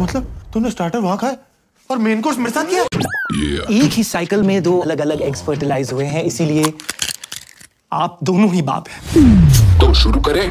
मतलब तुमने स्टार्टर वहां खाया और मेन कोर्स मेरे साथ किया एक ही साइकिल में दो अलग अलग एग्स फर्टिलाइज हुए हैं इसीलिए आप दोनों ही बाप हैं तो शुरू करें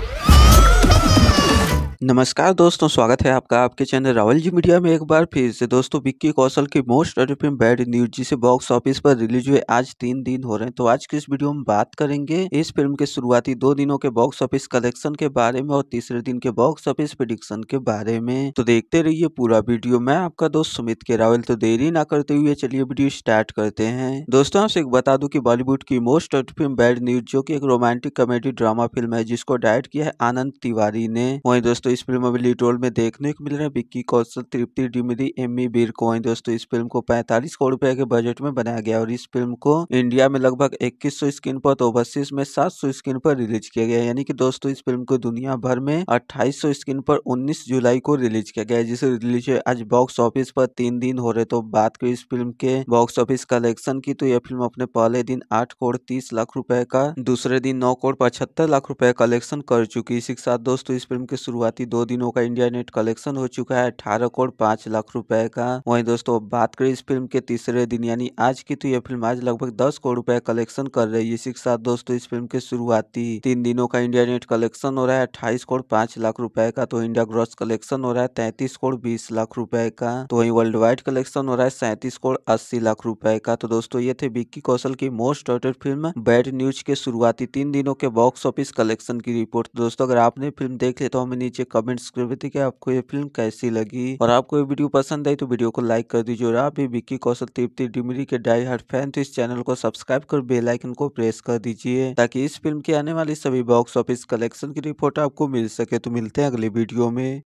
नमस्कार दोस्तों स्वागत है आपका आपके चैनल रावल जी मीडिया में एक बार फिर से दोस्तों विक्की कौशल की मोस्ट फिल्म बैड न्यूज जिसे बॉक्स ऑफिस पर रिलीज हुए आज तीन दिन हो रहे हैं तो आज की इस वीडियो में बात करेंगे इस फिल्म के शुरुआती दो दिनों के बॉक्स ऑफिस कलेक्शन के बारे में और तीसरे दिन के बॉक्स ऑफिस प्रिडिक्शन के बारे में तो देखते रहिए पूरा वीडियो मैं आपका दोस्त सुमित के रावल तो देरी ना करते हुए चलिए वीडियो स्टार्ट करते हैं दोस्तों आपसे एक बता दू की बॉलीवुड की मोस्ट फिल्म बैड न्यूज जो की एक रोमांटिक कॉमेडी ड्रामा फिल्म है जिसको डायरेक्ट किया है आनंद तिवारी ने वही दोस्तों दोस्तों इस फिल्म अभी लीड रोल में देखने को मिल रहा है विक्की कौशल तृप्ति डिमरी एमी बीर कोई दोस्तों इस फिल्म को पैंतालीस करोड़ रुपए के बजट में बनाया गया और इस फिल्म को इंडिया में लगभग इक्कीस सौ स्क्रीन पर तो ओवरसीज में सात सौ स्क्रीन पर रिलीज किया गया यानी कि दोस्तों इस फिल्म को दुनिया भर में अट्ठाईस सौ स्क्रीन पर उन्नीस जुलाई को रिलीज किया गया जिसे रिलीज आज बॉक्स ऑफिस पर तीन दिन हो रहे तो बात करें इस फिल्म के बॉक्स ऑफिस कलेक्शन की तो यह फिल्म अपने पहले दिन आठ करोड़ तीस लाख रुपए का दूसरे दिन नौ करोड़ पचहत्तर लाख रुपए कलेक्शन कर चुकी इसी के साथ दोस्तों इस फिल्म की शुरुआत साथ ही दो दिनों का इंडिया नेट कलेक्शन हो चुका है अठारह करोड़ पांच लाख रुपए का वहीं दोस्तों बात करें इस फिल्म के तीसरे दिन यानी आज की तो यह फिल्म आज लगभग दस करोड़ रुपए कलेक्शन कर रही है इसी के साथ दोस्तों इस फिल्म के शुरुआती तीन दिनों का इंडिया नेट कलेक्शन हो रहा है अट्ठाईस करोड़ पांच लाख रुपए का तो इंडिया ग्रॉस कलेक्शन हो रहा है तैतीस करोड़ बीस लाख रुपए का तो वही वर्ल्ड वाइड कलेक्शन हो रहा है सैंतीस करोड़ अस्सी लाख रुपए का तो दोस्तों ये थे विक्की कौशल की most wanted film bad news के शुरुआती तीन दिनों के बॉक्स ऑफिस कलेक्शन की रिपोर्ट दोस्तों अगर आपने फिल्म देख ले तो हमें नीचे मुझे कमेंट्स कर दी कि आपको ये फिल्म कैसी लगी और आपको ये वीडियो पसंद आई तो वीडियो को लाइक कर दीजिए और आप भी विक्की कौशल तृप्ति डिमरी के डाई हार्ट फैन तो इस चैनल को सब्सक्राइब कर बेलाइकन को प्रेस कर दीजिए ताकि इस फिल्म की आने वाली सभी बॉक्स ऑफिस कलेक्शन की रिपोर्ट आपको मिल सके तो मिलते हैं अगले वीडियो में